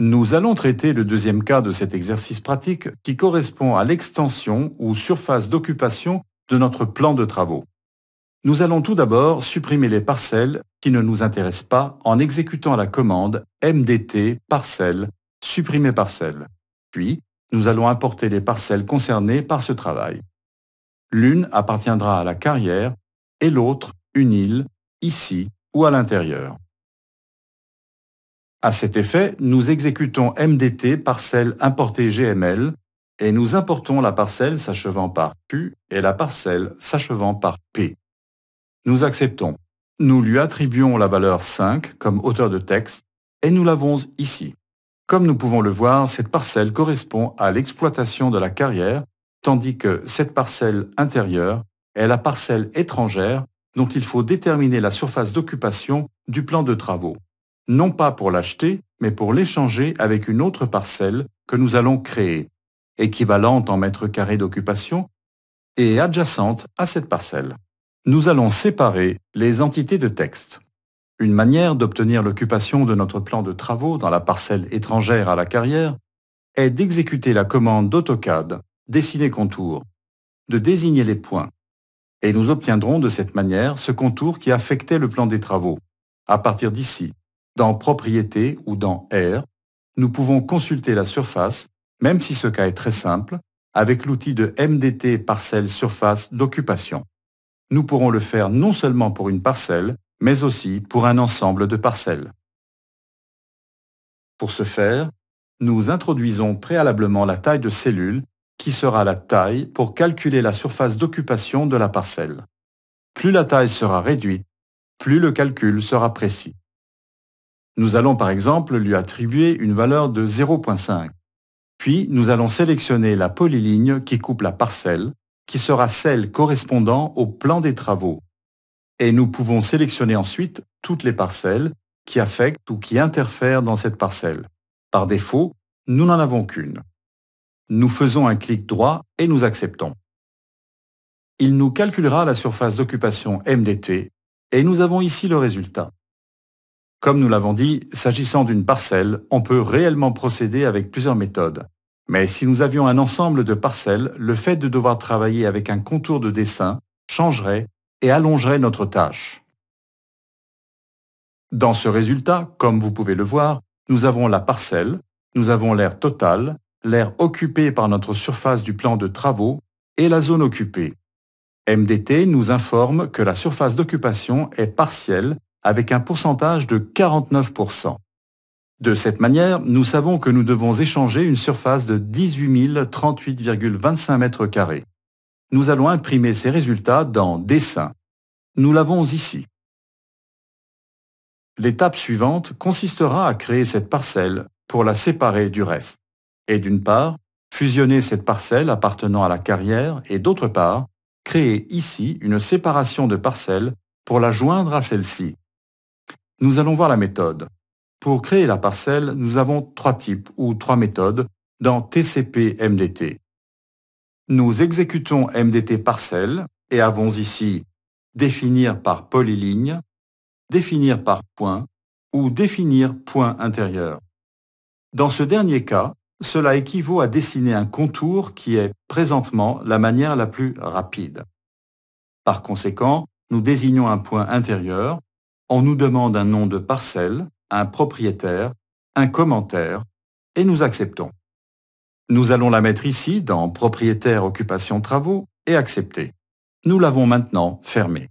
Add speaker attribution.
Speaker 1: Nous allons traiter le deuxième cas de cet exercice pratique qui correspond à l'extension ou surface d'occupation de notre plan de travaux. Nous allons tout d'abord supprimer les parcelles qui ne nous intéressent pas en exécutant la commande MDT parcelle supprimer parcelle. Puis, nous allons importer les parcelles concernées par ce travail. L'une appartiendra à la carrière et l'autre, une île, ici ou à l'intérieur. À cet effet, nous exécutons MDT parcelle importée GML et nous importons la parcelle s'achevant par Q et la parcelle s'achevant par P. Nous acceptons. Nous lui attribuons la valeur 5 comme hauteur de texte et nous l'avons ici. Comme nous pouvons le voir, cette parcelle correspond à l'exploitation de la carrière, tandis que cette parcelle intérieure est la parcelle étrangère dont il faut déterminer la surface d'occupation du plan de travaux non pas pour l'acheter, mais pour l'échanger avec une autre parcelle que nous allons créer, équivalente en mètres carrés d'occupation et adjacente à cette parcelle. Nous allons séparer les entités de texte. Une manière d'obtenir l'occupation de notre plan de travaux dans la parcelle étrangère à la carrière est d'exécuter la commande d'AutoCAD, dessiner contour, de désigner les points, et nous obtiendrons de cette manière ce contour qui affectait le plan des travaux. À partir d'ici, dans Propriété ou dans R, nous pouvons consulter la surface, même si ce cas est très simple, avec l'outil de MDT parcelle surface d'occupation. Nous pourrons le faire non seulement pour une parcelle, mais aussi pour un ensemble de parcelles. Pour ce faire, nous introduisons préalablement la taille de cellule, qui sera la taille pour calculer la surface d'occupation de la parcelle. Plus la taille sera réduite, plus le calcul sera précis. Nous allons par exemple lui attribuer une valeur de 0.5. Puis nous allons sélectionner la polyligne qui coupe la parcelle, qui sera celle correspondant au plan des travaux. Et nous pouvons sélectionner ensuite toutes les parcelles qui affectent ou qui interfèrent dans cette parcelle. Par défaut, nous n'en avons qu'une. Nous faisons un clic droit et nous acceptons. Il nous calculera la surface d'occupation MDT et nous avons ici le résultat. Comme nous l'avons dit, s'agissant d'une parcelle, on peut réellement procéder avec plusieurs méthodes. Mais si nous avions un ensemble de parcelles, le fait de devoir travailler avec un contour de dessin changerait et allongerait notre tâche. Dans ce résultat, comme vous pouvez le voir, nous avons la parcelle, nous avons l'aire totale, l'aire occupée par notre surface du plan de travaux et la zone occupée. MDT nous informe que la surface d'occupation est partielle avec un pourcentage de 49%. De cette manière, nous savons que nous devons échanger une surface de 18 038,25 m Nous allons imprimer ces résultats dans Dessin. Nous l'avons ici. L'étape suivante consistera à créer cette parcelle pour la séparer du reste. Et d'une part, fusionner cette parcelle appartenant à la carrière et d'autre part, créer ici une séparation de parcelles pour la joindre à celle-ci. Nous allons voir la méthode. Pour créer la parcelle, nous avons trois types ou trois méthodes dans TCP-MDT. Nous exécutons MDT parcelle et avons ici définir par polyligne, définir par point ou définir point intérieur. Dans ce dernier cas, cela équivaut à dessiner un contour qui est présentement la manière la plus rapide. Par conséquent, nous désignons un point intérieur on nous demande un nom de parcelle, un propriétaire, un commentaire, et nous acceptons. Nous allons la mettre ici dans Propriétaire occupation travaux et accepter. Nous l'avons maintenant fermée.